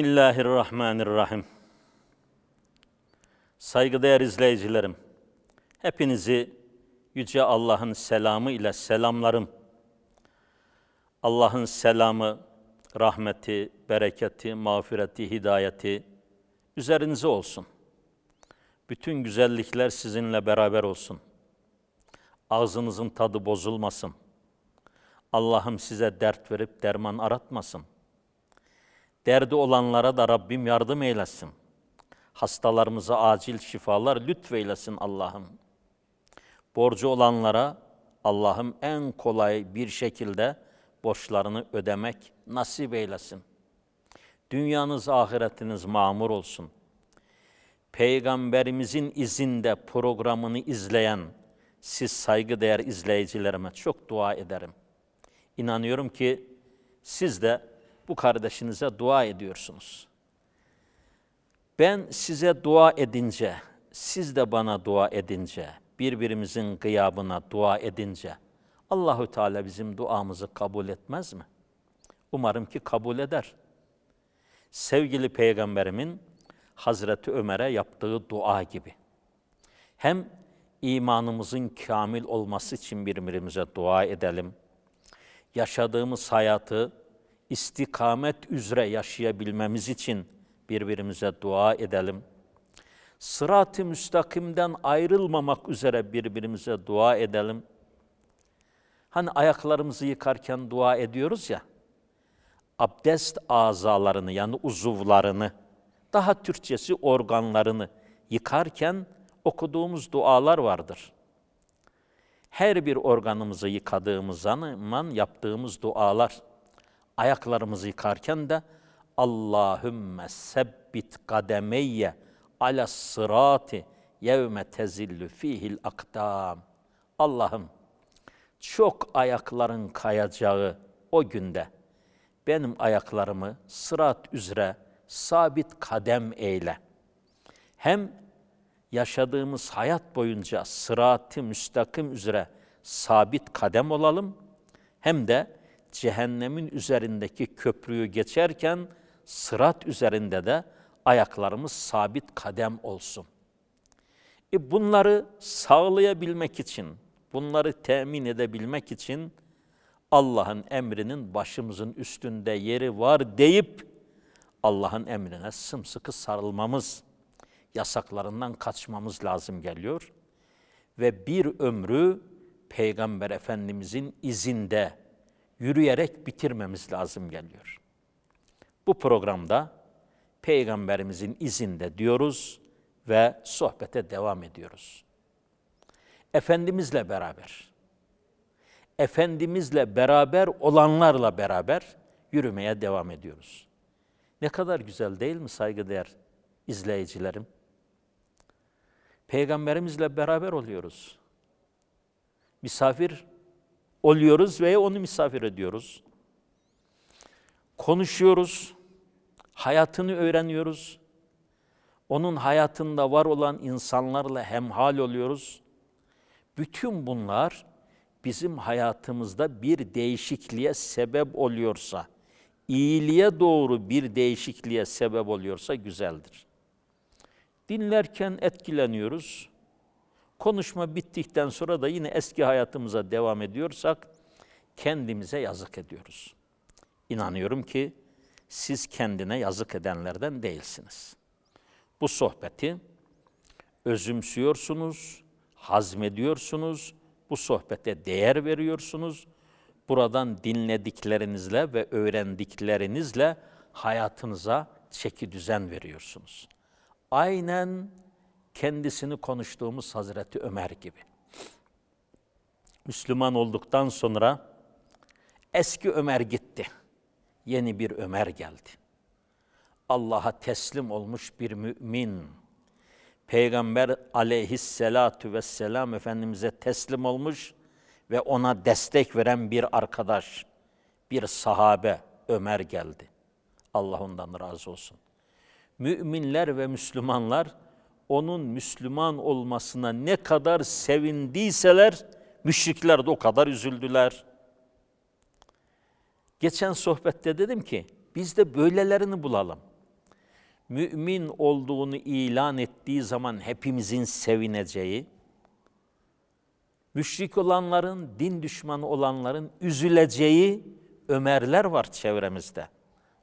Bismillahirrahmanirrahim. Saygıdeğer izleyicilerim, hepinizi Yüce Allah'ın selamı ile selamlarım. Allah'ın selamı, rahmeti, bereketi, mağfireti, hidayeti üzerinize olsun. Bütün güzellikler sizinle beraber olsun. Ağzınızın tadı bozulmasın. Allah'ım size dert verip derman aratmasın. Derdi olanlara da Rabbim yardım eylesin. Hastalarımıza acil şifalar lütfeylesin Allah'ım. Borcu olanlara Allah'ım en kolay bir şekilde borçlarını ödemek nasip eylesin. Dünyanız, ahiretiniz mamur olsun. Peygamberimizin izinde programını izleyen siz saygıdeğer izleyicilerime çok dua ederim. İnanıyorum ki siz de bu kardeşinize dua ediyorsunuz. Ben size dua edince, siz de bana dua edince, birbirimizin gıyabına dua edince Allahü Teala bizim duamızı kabul etmez mi? Umarım ki kabul eder. Sevgili peygamberimin Hazreti Ömer'e yaptığı dua gibi. Hem imanımızın kamil olması için birbirimize dua edelim. Yaşadığımız hayatı istikamet üzere yaşayabilmemiz için birbirimize dua edelim. Sırat-ı müstakimden ayrılmamak üzere birbirimize dua edelim. Hani ayaklarımızı yıkarken dua ediyoruz ya, abdest azalarını yani uzuvlarını, daha Türkçesi organlarını yıkarken okuduğumuz dualar vardır. Her bir organımızı yıkadığımız zaman yaptığımız dualar, ayaklarımızı yıkarken de Allahümme sebbit kademeyye ala sırati yevme tezillü fihil akdam. Allah'ım çok ayakların kayacağı o günde benim ayaklarımı sırat üzere sabit kadem eyle. Hem yaşadığımız hayat boyunca sırat-ı müstakim üzere sabit kadem olalım hem de cehennemin üzerindeki köprüyü geçerken sırat üzerinde de ayaklarımız sabit kadem olsun. E bunları sağlayabilmek için, bunları temin edebilmek için Allah'ın emrinin başımızın üstünde yeri var deyip Allah'ın emrine sımsıkı sarılmamız, yasaklarından kaçmamız lazım geliyor. Ve bir ömrü Peygamber Efendimizin izinde, yürüyerek bitirmemiz lazım geliyor. Bu programda Peygamberimizin izinde diyoruz ve sohbete devam ediyoruz. Efendimizle beraber, Efendimizle beraber olanlarla beraber yürümeye devam ediyoruz. Ne kadar güzel değil mi saygıdeğer izleyicilerim? Peygamberimizle beraber oluyoruz. Misafir oluyoruz ve onu misafir ediyoruz. Konuşuyoruz, hayatını öğreniyoruz. Onun hayatında var olan insanlarla hemhal oluyoruz. Bütün bunlar bizim hayatımızda bir değişikliğe sebep oluyorsa, iyiliğe doğru bir değişikliğe sebep oluyorsa güzeldir. Dinlerken etkileniyoruz. Konuşma bittikten sonra da yine eski hayatımıza devam ediyorsak kendimize yazık ediyoruz. İnanıyorum ki siz kendine yazık edenlerden değilsiniz. Bu sohbeti özümsüyorsunuz, hazmediyorsunuz, bu sohbete değer veriyorsunuz. Buradan dinlediklerinizle ve öğrendiklerinizle hayatınıza çeki düzen veriyorsunuz. Aynen kendisini konuştuğumuz Hazreti Ömer gibi. Müslüman olduktan sonra eski Ömer gitti. Yeni bir Ömer geldi. Allah'a teslim olmuş bir mümin. Peygamber aleyhisselatu vesselam Efendimiz'e teslim olmuş ve ona destek veren bir arkadaş, bir sahabe Ömer geldi. Allah ondan razı olsun. Müminler ve Müslümanlar onun Müslüman olmasına ne kadar sevindiyseler, müşrikler de o kadar üzüldüler. Geçen sohbette dedim ki, biz de böylelerini bulalım. Mümin olduğunu ilan ettiği zaman hepimizin sevineceği, müşrik olanların, din düşmanı olanların üzüleceği Ömerler var çevremizde.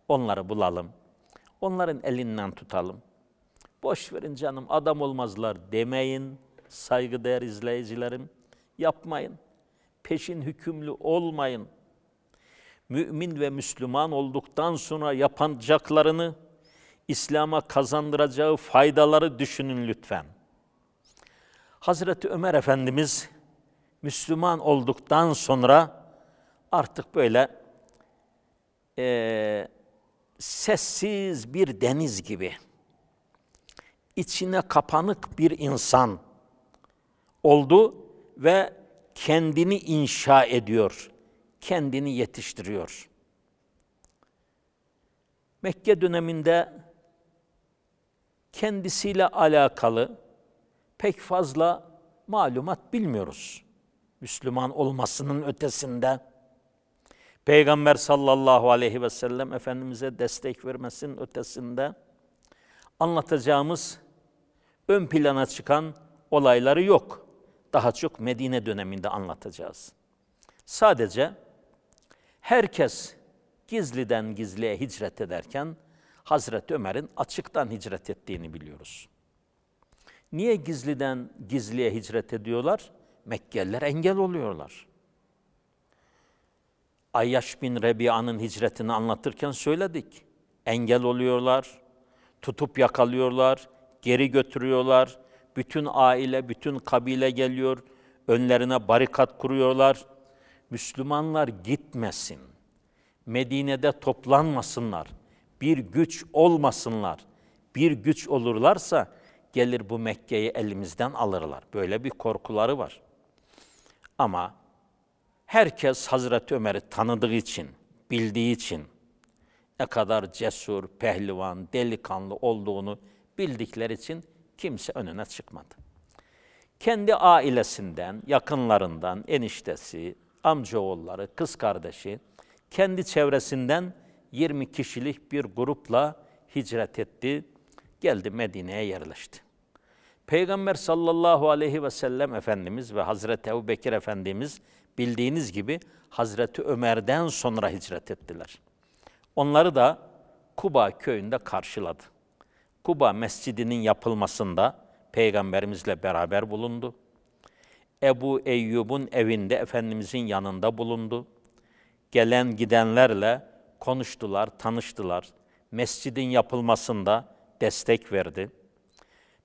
Onları bulalım. Onların elinden tutalım. Boş verin canım adam olmazlar demeyin saygıdeğer izleyicilerim. Yapmayın. Peşin hükümlü olmayın. Mümin ve Müslüman olduktan sonra yapacaklarını İslam'a kazandıracağı faydaları düşünün lütfen. Hazreti Ömer Efendimiz Müslüman olduktan sonra artık böyle e, sessiz bir deniz gibi içine kapanık bir insan oldu ve kendini inşa ediyor, kendini yetiştiriyor. Mekke döneminde kendisiyle alakalı pek fazla malumat bilmiyoruz. Müslüman olmasının ötesinde Peygamber sallallahu aleyhi ve sellem Efendimiz'e destek vermesinin ötesinde anlatacağımız ön plana çıkan olayları yok. Daha çok Medine döneminde anlatacağız. Sadece herkes gizliden gizliye hicret ederken Hazreti Ömer'in açıktan hicret ettiğini biliyoruz. Niye gizliden gizliye hicret ediyorlar? Mekkeliler engel oluyorlar. Ayyaş bin Rebia'nın hicretini anlatırken söyledik. Engel oluyorlar, tutup yakalıyorlar, geri götürüyorlar. Bütün aile, bütün kabile geliyor. Önlerine barikat kuruyorlar. Müslümanlar gitmesin. Medine'de toplanmasınlar. Bir güç olmasınlar. Bir güç olurlarsa gelir bu Mekke'yi elimizden alırlar. Böyle bir korkuları var. Ama herkes Hazreti Ömer'i tanıdığı için, bildiği için ne kadar cesur, pehlivan, delikanlı olduğunu bildikleri için kimse önüne çıkmadı. Kendi ailesinden, yakınlarından, eniştesi, amcaoğulları, kız kardeşi, kendi çevresinden 20 kişilik bir grupla hicret etti, geldi Medine'ye yerleşti. Peygamber sallallahu aleyhi ve sellem Efendimiz ve Hazreti Ebu Bekir Efendimiz bildiğiniz gibi Hazreti Ömer'den sonra hicret ettiler. Onları da Kuba köyünde karşıladı. Kuba Mescidi'nin yapılmasında Peygamberimizle beraber bulundu. Ebu Eyyub'un evinde Efendimizin yanında bulundu. Gelen gidenlerle konuştular, tanıştılar. Mescidin yapılmasında destek verdi.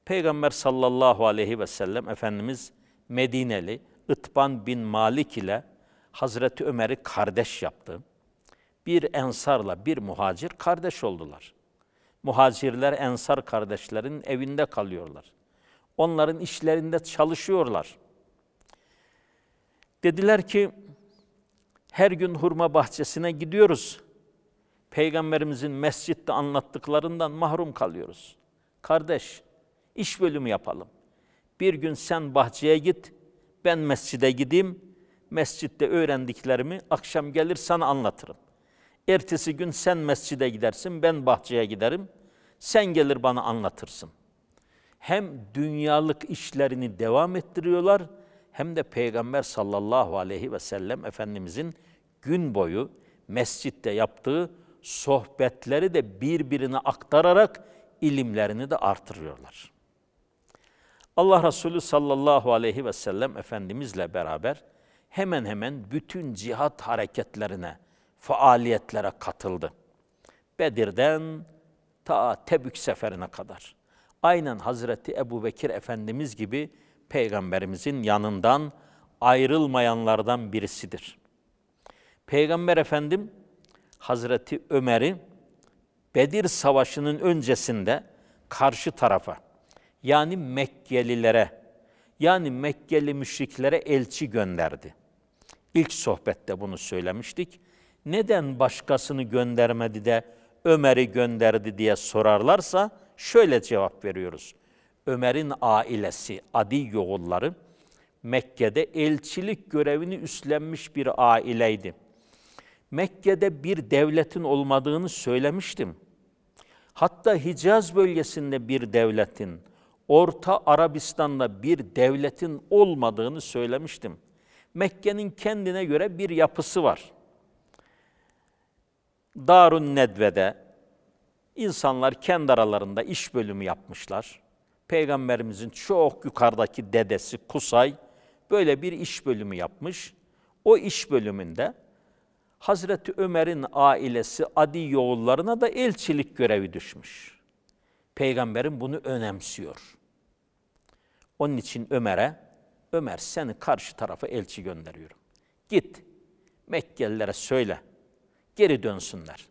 Peygamber sallallahu aleyhi ve sellem Efendimiz Medineli Itban bin Malik ile Hazreti Ömer'i kardeş yaptı. Bir ensarla bir muhacir kardeş oldular.'' muhacirler, ensar kardeşlerin evinde kalıyorlar. Onların işlerinde çalışıyorlar. Dediler ki, her gün hurma bahçesine gidiyoruz. Peygamberimizin mescitte anlattıklarından mahrum kalıyoruz. Kardeş, iş bölümü yapalım. Bir gün sen bahçeye git, ben mescide gideyim. Mescitte öğrendiklerimi akşam gelir sana anlatırım.'' Ertesi gün sen mescide gidersin, ben bahçeye giderim. Sen gelir bana anlatırsın. Hem dünyalık işlerini devam ettiriyorlar hem de Peygamber sallallahu aleyhi ve sellem Efendimizin gün boyu mescitte yaptığı sohbetleri de birbirine aktararak ilimlerini de artırıyorlar. Allah Resulü sallallahu aleyhi ve sellem Efendimizle beraber hemen hemen bütün cihat hareketlerine, faaliyetlere katıldı. Bedir'den ta Tebük seferine kadar. Aynen Hazreti Ebu Bekir Efendimiz gibi Peygamberimizin yanından ayrılmayanlardan birisidir. Peygamber Efendim Hazreti Ömer'i Bedir Savaşı'nın öncesinde karşı tarafa yani Mekkelilere yani Mekkeli müşriklere elçi gönderdi. İlk sohbette bunu söylemiştik neden başkasını göndermedi de Ömer'i gönderdi diye sorarlarsa şöyle cevap veriyoruz. Ömer'in ailesi, Adi yoğulları, Mekke'de elçilik görevini üstlenmiş bir aileydi. Mekke'de bir devletin olmadığını söylemiştim. Hatta Hicaz bölgesinde bir devletin, Orta Arabistan'da bir devletin olmadığını söylemiştim. Mekke'nin kendine göre bir yapısı var. Darun Nedve'de insanlar kendi aralarında iş bölümü yapmışlar. Peygamberimizin çok yukarıdaki dedesi Kusay böyle bir iş bölümü yapmış. O iş bölümünde Hazreti Ömer'in ailesi Adi yoğullarına da elçilik görevi düşmüş. Peygamberim bunu önemsiyor. Onun için Ömer'e, Ömer seni karşı tarafa elçi gönderiyorum. Git Mekkelilere söyle.'' geri dönsünler.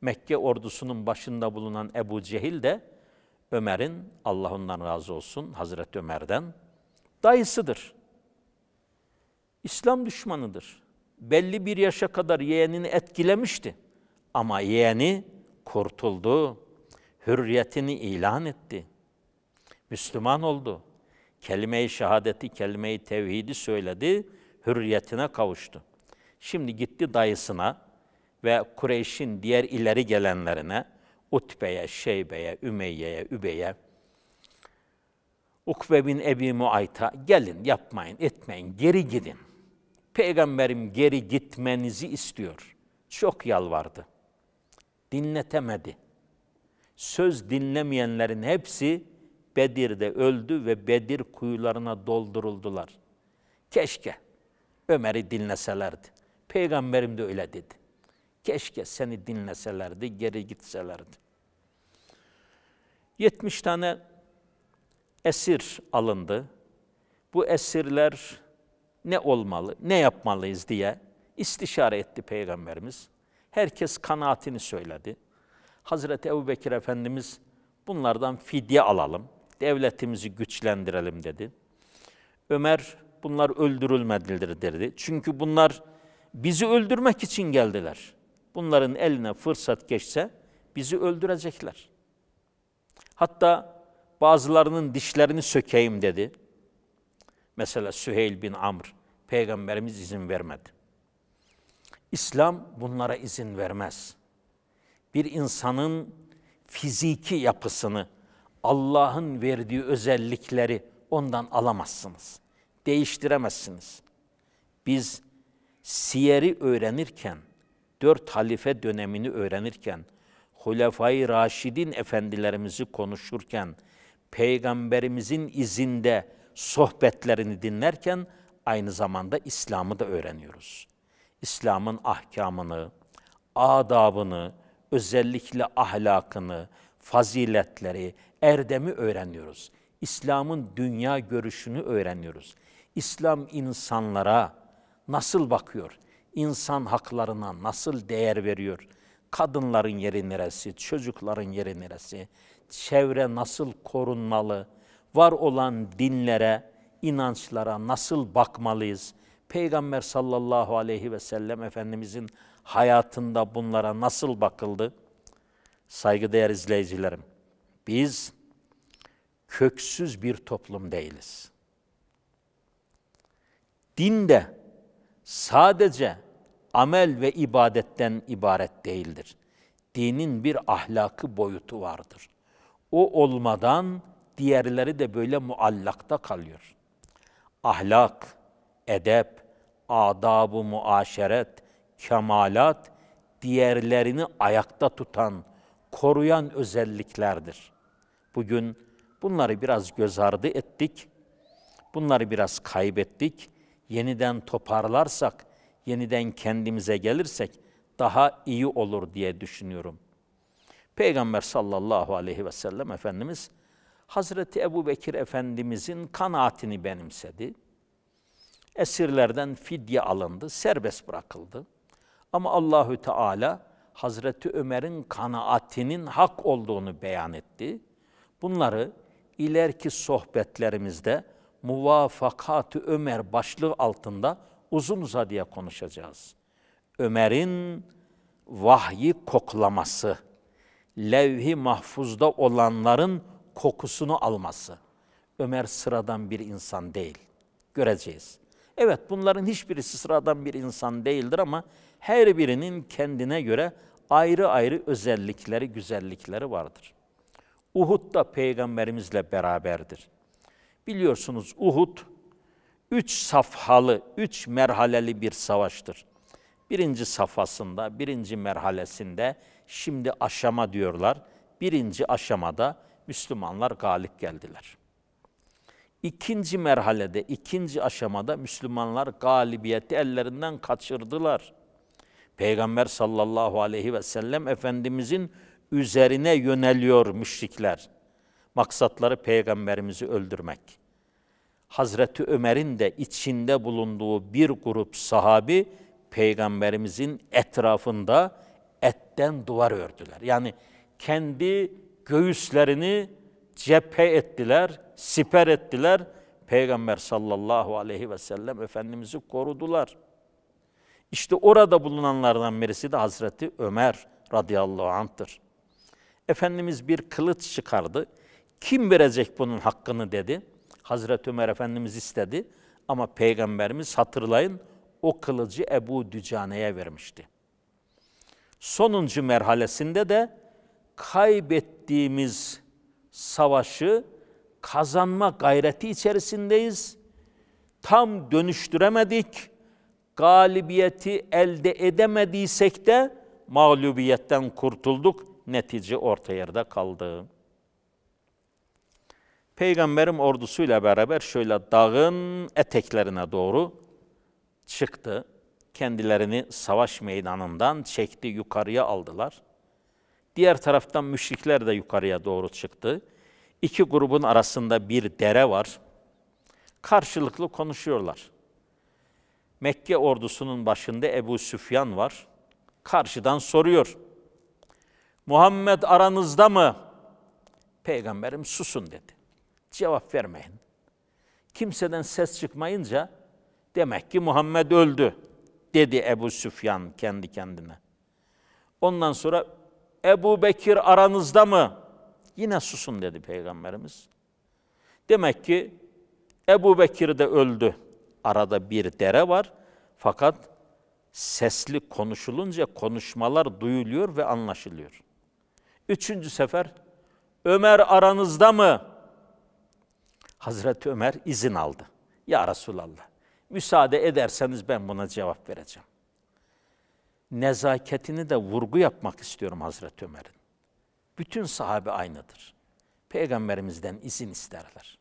Mekke ordusunun başında bulunan Ebu Cehil de Ömer'in, Allah ondan razı olsun, Hazreti Ömer'den dayısıdır. İslam düşmanıdır. Belli bir yaşa kadar yeğenini etkilemişti. Ama yeğeni kurtuldu, hürriyetini ilan etti. Müslüman oldu. Kelime-i şehadeti, kelime-i tevhidi söyledi, hürriyetine kavuştu. Şimdi gitti dayısına, ve Kureyş'in diğer ileri gelenlerine, Utbe'ye, Şeybe'ye, Ümeyye'ye, Übe'ye, Ukbe bin Ebi Muayt'a gelin yapmayın, etmeyin, geri gidin. Peygamberim geri gitmenizi istiyor. Çok yalvardı. Dinletemedi. Söz dinlemeyenlerin hepsi Bedir'de öldü ve Bedir kuyularına dolduruldular. Keşke Ömer'i dinleselerdi. Peygamberim de öyle dedi. Keşke seni dinleselerdi, geri gitselerdi. 70 tane esir alındı. Bu esirler ne olmalı, ne yapmalıyız diye istişare etti Peygamberimiz. Herkes kanaatini söyledi. Hazreti Bekir Efendimiz bunlardan fidye alalım, devletimizi güçlendirelim dedi. Ömer bunlar öldürülmediler dedi. Çünkü bunlar bizi öldürmek için geldiler bunların eline fırsat geçse bizi öldürecekler. Hatta bazılarının dişlerini sökeyim dedi. Mesela Süheyl bin Amr, Peygamberimiz izin vermedi. İslam bunlara izin vermez. Bir insanın fiziki yapısını, Allah'ın verdiği özellikleri ondan alamazsınız. Değiştiremezsiniz. Biz siyeri öğrenirken dört halife dönemini öğrenirken, Hulefai Raşidin efendilerimizi konuşurken, Peygamberimizin izinde sohbetlerini dinlerken aynı zamanda İslam'ı da öğreniyoruz. İslam'ın ahkamını, adabını, özellikle ahlakını, faziletleri, erdemi öğreniyoruz. İslam'ın dünya görüşünü öğreniyoruz. İslam insanlara nasıl bakıyor? insan haklarına nasıl değer veriyor? Kadınların yeri neresi, çocukların yeri neresi, çevre nasıl korunmalı, var olan dinlere, inançlara nasıl bakmalıyız? Peygamber sallallahu aleyhi ve sellem Efendimizin hayatında bunlara nasıl bakıldı? Saygıdeğer izleyicilerim, biz köksüz bir toplum değiliz. Din de sadece amel ve ibadetten ibaret değildir. Dinin bir ahlakı boyutu vardır. O olmadan diğerleri de böyle muallakta kalıyor. Ahlak, edep, adab-ı muaşeret, kemalat diğerlerini ayakta tutan, koruyan özelliklerdir. Bugün bunları biraz göz ardı ettik. Bunları biraz kaybettik yeniden toparlarsak, yeniden kendimize gelirsek daha iyi olur diye düşünüyorum. Peygamber sallallahu aleyhi ve sellem Efendimiz Hazreti Ebu Bekir Efendimizin kanaatini benimsedi. Esirlerden fidye alındı, serbest bırakıldı. Ama Allahü Teala Hazreti Ömer'in kanaatinin hak olduğunu beyan etti. Bunları ileriki sohbetlerimizde Muvafakatı Ömer başlığı altında uzun uzadıya konuşacağız. Ömer'in vahyi koklaması, levhi mahfuzda olanların kokusunu alması. Ömer sıradan bir insan değil. Göreceğiz. Evet bunların hiçbirisi sıradan bir insan değildir ama her birinin kendine göre ayrı ayrı özellikleri, güzellikleri vardır. Uhud da peygamberimizle beraberdir. Biliyorsunuz Uhud üç safhalı, üç merhaleli bir savaştır. Birinci safhasında, birinci merhalesinde şimdi aşama diyorlar. Birinci aşamada Müslümanlar galip geldiler. İkinci merhalede, ikinci aşamada Müslümanlar galibiyeti ellerinden kaçırdılar. Peygamber sallallahu aleyhi ve sellem Efendimizin üzerine yöneliyor müşrikler. Maksatları peygamberimizi öldürmek. Hazreti Ömer'in de içinde bulunduğu bir grup sahabi peygamberimizin etrafında etten duvar ördüler. Yani kendi göğüslerini cephe ettiler, siper ettiler. Peygamber sallallahu aleyhi ve sellem Efendimiz'i korudular. İşte orada bulunanlardan birisi de Hazreti Ömer radıyallahu anh'tır. Efendimiz bir kılıç çıkardı. Kim verecek bunun hakkını dedi. Hazreti Ömer Efendimiz istedi ama Peygamberimiz hatırlayın o kılıcı Ebu Dücane'ye vermişti. Sonuncu merhalesinde de kaybettiğimiz savaşı kazanma gayreti içerisindeyiz. Tam dönüştüremedik. Galibiyeti elde edemediysek de mağlubiyetten kurtulduk. Netice orta yerde kaldı.'' Peygamberim ordusuyla beraber şöyle dağın eteklerine doğru çıktı. Kendilerini savaş meydanından çekti, yukarıya aldılar. Diğer taraftan müşrikler de yukarıya doğru çıktı. İki grubun arasında bir dere var. Karşılıklı konuşuyorlar. Mekke ordusunun başında Ebu Süfyan var. Karşıdan soruyor. Muhammed aranızda mı? Peygamberim susun dedi cevap vermeyin. Kimseden ses çıkmayınca demek ki Muhammed öldü dedi Ebu Süfyan kendi kendine. Ondan sonra Ebu Bekir aranızda mı? Yine susun dedi Peygamberimiz. Demek ki Ebu Bekir de öldü. Arada bir dere var fakat sesli konuşulunca konuşmalar duyuluyor ve anlaşılıyor. Üçüncü sefer Ömer aranızda mı? Hazreti Ömer izin aldı. Ya Resulallah, müsaade ederseniz ben buna cevap vereceğim. Nezaketini de vurgu yapmak istiyorum Hazreti Ömer'in. Bütün sahabe aynıdır. Peygamberimizden izin isterler.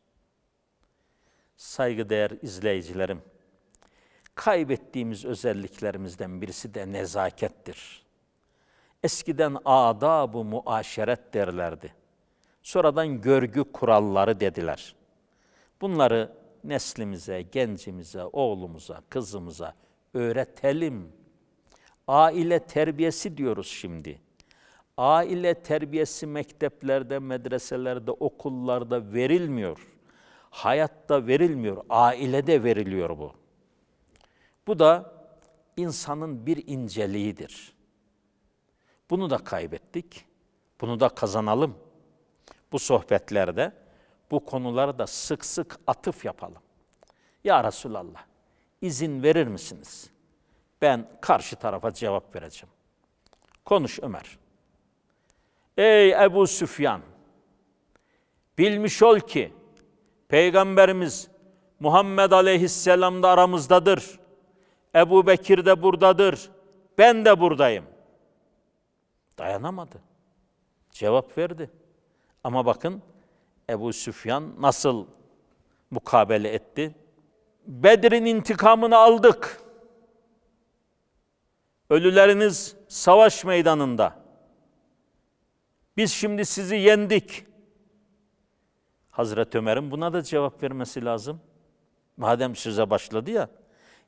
Saygıdeğer izleyicilerim, kaybettiğimiz özelliklerimizden birisi de nezakettir. Eskiden adab-ı muaşeret derlerdi. Sonradan görgü kuralları dediler. Bunları neslimize, gencimize, oğlumuza, kızımıza öğretelim. Aile terbiyesi diyoruz şimdi. Aile terbiyesi mekteplerde, medreselerde, okullarda verilmiyor. Hayatta verilmiyor, ailede veriliyor bu. Bu da insanın bir inceliğidir. Bunu da kaybettik. Bunu da kazanalım. Bu sohbetlerde bu konulara da sık sık atıf yapalım. Ya Resulallah, izin verir misiniz? Ben karşı tarafa cevap vereceğim. Konuş Ömer. Ey Ebu Süfyan, bilmiş ol ki Peygamberimiz Muhammed Aleyhisselam da aramızdadır. Ebu Bekir de buradadır. Ben de buradayım. Dayanamadı. Cevap verdi. Ama bakın Ebu Süfyan nasıl mukabele etti? Bedir'in intikamını aldık. Ölüleriniz savaş meydanında. Biz şimdi sizi yendik. Hazreti Ömer'in buna da cevap vermesi lazım. Madem söze başladı ya.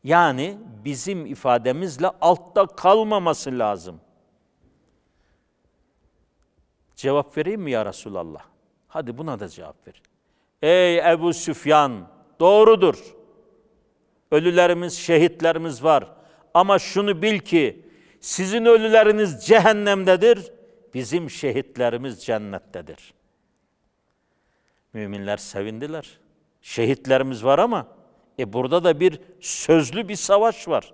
Yani bizim ifademizle altta kalmaması lazım. Cevap vereyim mi ya Resulallah? Hadi buna da cevap ver. Ey Ebu Süfyan, doğrudur. Ölülerimiz, şehitlerimiz var. Ama şunu bil ki sizin ölüleriniz cehennemdedir, bizim şehitlerimiz cennettedir. Müminler sevindiler. Şehitlerimiz var ama e burada da bir sözlü bir savaş var.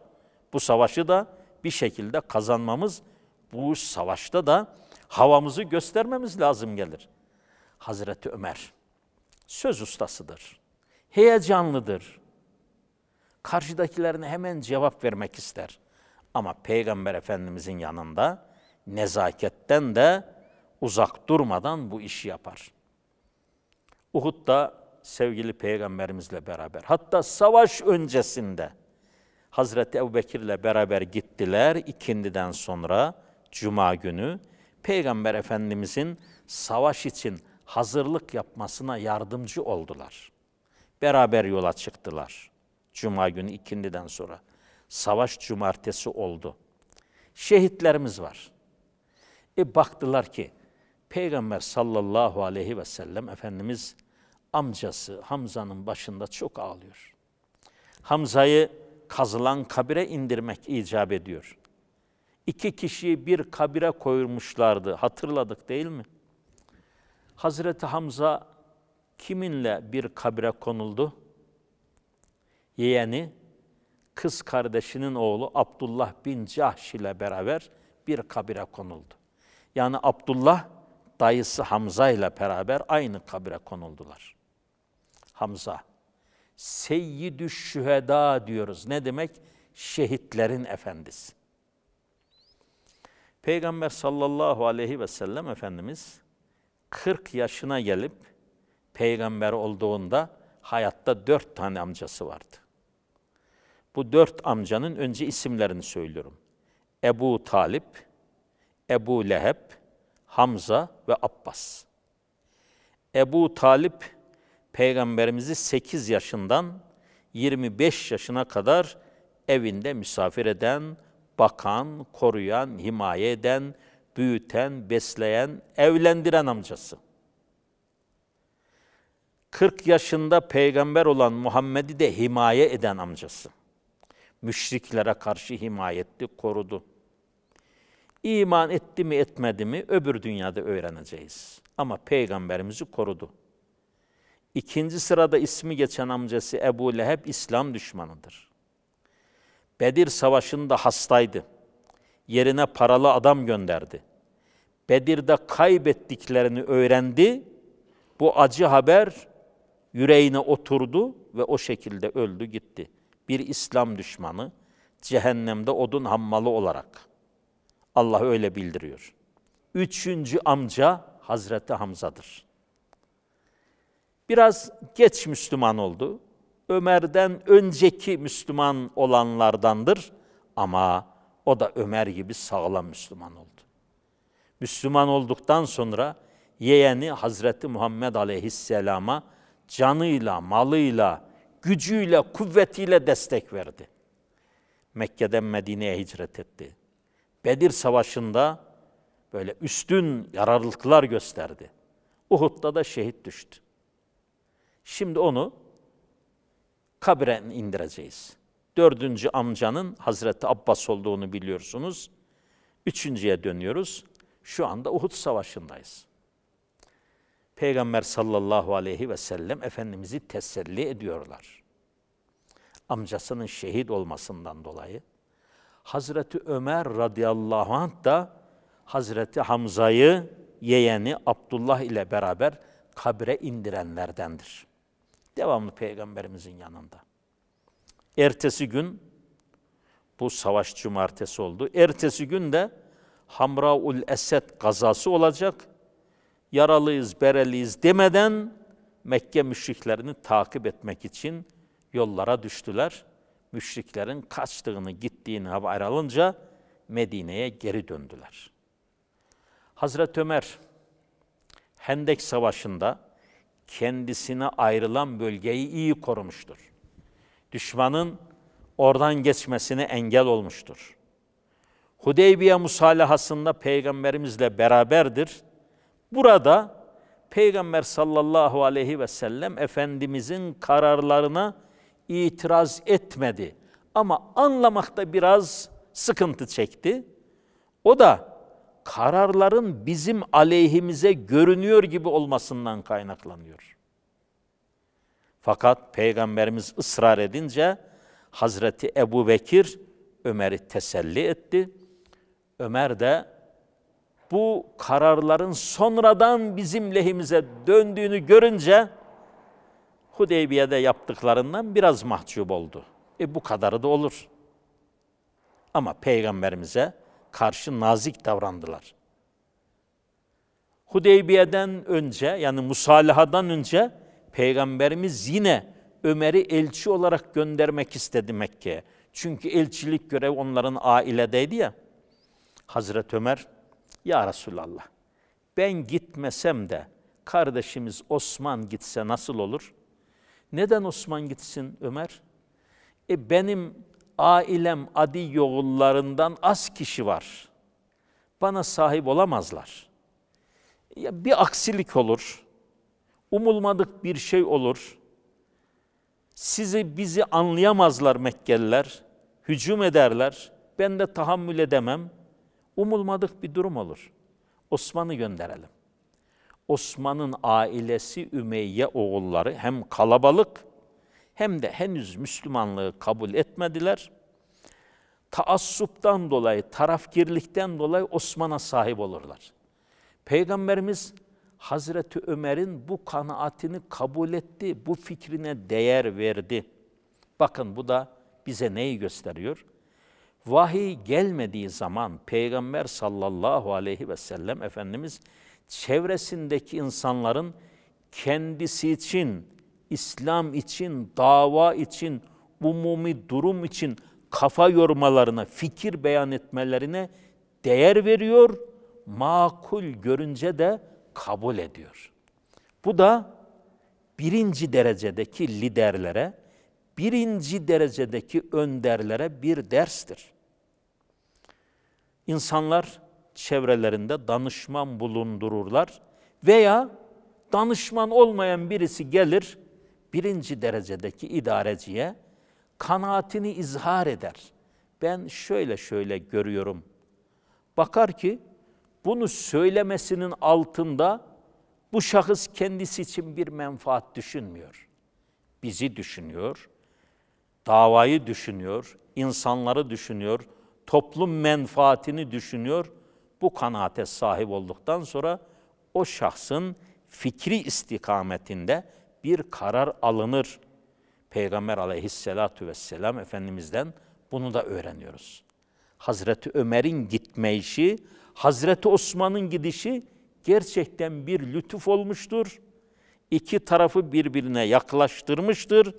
Bu savaşı da bir şekilde kazanmamız, bu savaşta da havamızı göstermemiz lazım gelir.'' Hazreti Ömer söz ustasıdır, heyecanlıdır. Karşıdakilerine hemen cevap vermek ister. Ama Peygamber Efendimizin yanında nezaketten de uzak durmadan bu işi yapar. Uhud'da sevgili Peygamberimizle beraber, hatta savaş öncesinde Hazreti Ebubekir'le beraber gittiler ikindiden sonra Cuma günü Peygamber Efendimizin savaş için hazırlık yapmasına yardımcı oldular. Beraber yola çıktılar. Cuma günü ikindiden sonra. Savaş cumartesi oldu. Şehitlerimiz var. E baktılar ki Peygamber sallallahu aleyhi ve sellem Efendimiz amcası Hamza'nın başında çok ağlıyor. Hamza'yı kazılan kabire indirmek icap ediyor. İki kişiyi bir kabire koymuşlardı. Hatırladık değil mi? Hazreti Hamza kiminle bir kabre konuldu? Yeğeni, kız kardeşinin oğlu Abdullah bin Cahş ile beraber bir kabire konuldu. Yani Abdullah dayısı Hamza ile beraber aynı kabire konuldular. Hamza. Seyyidü şüheda diyoruz. Ne demek? Şehitlerin efendisi. Peygamber sallallahu aleyhi ve sellem Efendimiz 40 yaşına gelip peygamber olduğunda hayatta dört tane amcası vardı. Bu dört amcanın önce isimlerini söylüyorum. Ebu Talip, Ebu Leheb, Hamza ve Abbas. Ebu Talip, Peygamberimizi 8 yaşından 25 yaşına kadar evinde misafir eden, bakan, koruyan, himaye eden, büyüten, besleyen, evlendiren amcası. 40 yaşında peygamber olan Muhammed'i de himaye eden amcası. Müşriklere karşı himaye korudu. İman etti mi etmedi mi öbür dünyada öğreneceğiz. Ama peygamberimizi korudu. İkinci sırada ismi geçen amcası Ebu Leheb İslam düşmanıdır. Bedir Savaşı'nda hastaydı yerine paralı adam gönderdi. Bedir'de kaybettiklerini öğrendi. Bu acı haber yüreğine oturdu ve o şekilde öldü gitti. Bir İslam düşmanı cehennemde odun hammalı olarak. Allah öyle bildiriyor. Üçüncü amca Hazreti Hamza'dır. Biraz geç Müslüman oldu. Ömer'den önceki Müslüman olanlardandır ama o da Ömer gibi sağlam Müslüman oldu. Müslüman olduktan sonra yeğeni Hazreti Muhammed Aleyhisselam'a canıyla, malıyla, gücüyle, kuvvetiyle destek verdi. Mekke'den Medine'ye hicret etti. Bedir Savaşı'nda böyle üstün yararlılıklar gösterdi. Uhud'da da şehit düştü. Şimdi onu kabre indireceğiz. Dördüncü amcanın Hazreti Abbas olduğunu biliyorsunuz. Üçüncüye dönüyoruz. Şu anda Uhud Savaşı'ndayız. Peygamber sallallahu aleyhi ve sellem Efendimiz'i teselli ediyorlar. Amcasının şehit olmasından dolayı. Hazreti Ömer radıyallahu anh da Hazreti Hamza'yı yeğeni Abdullah ile beraber kabre indirenlerdendir. Devamlı peygamberimizin yanında. Ertesi gün bu savaş cumartesi oldu. Ertesi gün de Hamraul Esed kazası olacak. Yaralıyız, bereliyiz demeden Mekke müşriklerini takip etmek için yollara düştüler. Müşriklerin kaçtığını, gittiğini haber alınca Medine'ye geri döndüler. Hazreti Ömer Hendek Savaşı'nda kendisine ayrılan bölgeyi iyi korumuştur düşmanın oradan geçmesine engel olmuştur. Hudeybiye musalahasında peygamberimizle beraberdir. Burada Peygamber sallallahu aleyhi ve sellem Efendimizin kararlarına itiraz etmedi. Ama anlamakta biraz sıkıntı çekti. O da kararların bizim aleyhimize görünüyor gibi olmasından kaynaklanıyor. Fakat Peygamberimiz ısrar edince Hazreti Ebu Bekir Ömer'i teselli etti. Ömer de bu kararların sonradan bizim lehimize döndüğünü görünce Hudeybiye'de yaptıklarından biraz mahcup oldu. E bu kadarı da olur. Ama peygamberimize karşı nazik davrandılar. Hudeybiye'den önce yani musalahadan önce Peygamberimiz yine Ömer'i elçi olarak göndermek istedi Mekke'ye. Çünkü elçilik görev onların ailedeydi ya. Hazreti Ömer, ya Resulallah ben gitmesem de kardeşimiz Osman gitse nasıl olur? Neden Osman gitsin Ömer? E benim ailem adi yoğullarından az kişi var. Bana sahip olamazlar. Ya bir aksilik olur, umulmadık bir şey olur. Sizi bizi anlayamazlar Mekkeliler, hücum ederler. Ben de tahammül edemem. Umulmadık bir durum olur. Osman'ı gönderelim. Osman'ın ailesi Ümeyye oğulları hem kalabalık hem de henüz Müslümanlığı kabul etmediler. Taassuptan dolayı, tarafkirlikten dolayı Osman'a sahip olurlar. Peygamberimiz Hazreti Ömer'in bu kanaatini kabul etti, bu fikrine değer verdi. Bakın bu da bize neyi gösteriyor? Vahiy gelmediği zaman Peygamber sallallahu aleyhi ve sellem Efendimiz çevresindeki insanların kendisi için, İslam için, dava için, umumi durum için kafa yormalarına, fikir beyan etmelerine değer veriyor. Makul görünce de kabul ediyor. Bu da birinci derecedeki liderlere, birinci derecedeki önderlere bir derstir. İnsanlar çevrelerinde danışman bulundururlar veya danışman olmayan birisi gelir birinci derecedeki idareciye kanaatini izhar eder. Ben şöyle şöyle görüyorum. Bakar ki bunu söylemesinin altında bu şahıs kendisi için bir menfaat düşünmüyor. Bizi düşünüyor, davayı düşünüyor, insanları düşünüyor, toplum menfaatini düşünüyor. Bu kanaate sahip olduktan sonra o şahsın fikri istikametinde bir karar alınır. Peygamber aleyhissalatu vesselam Efendimiz'den bunu da öğreniyoruz. Hazreti Ömer'in gitme işi. Hazreti Osman'ın gidişi gerçekten bir lütuf olmuştur. İki tarafı birbirine yaklaştırmıştır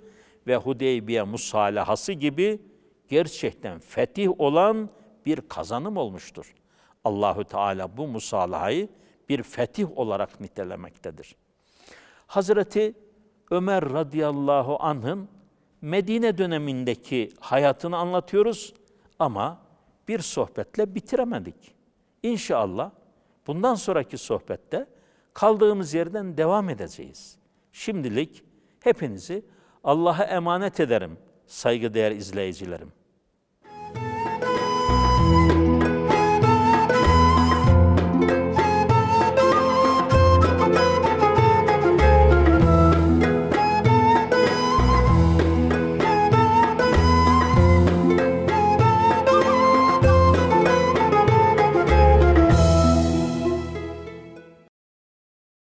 ve Hudeybiye musalahası gibi gerçekten fetih olan bir kazanım olmuştur. Allahü Teala bu musalahayı bir fetih olarak nitelemektedir. Hazreti Ömer radıyallahu anh'ın Medine dönemindeki hayatını anlatıyoruz ama bir sohbetle bitiremedik. İnşallah bundan sonraki sohbette kaldığımız yerden devam edeceğiz. Şimdilik hepinizi Allah'a emanet ederim saygıdeğer izleyicilerim.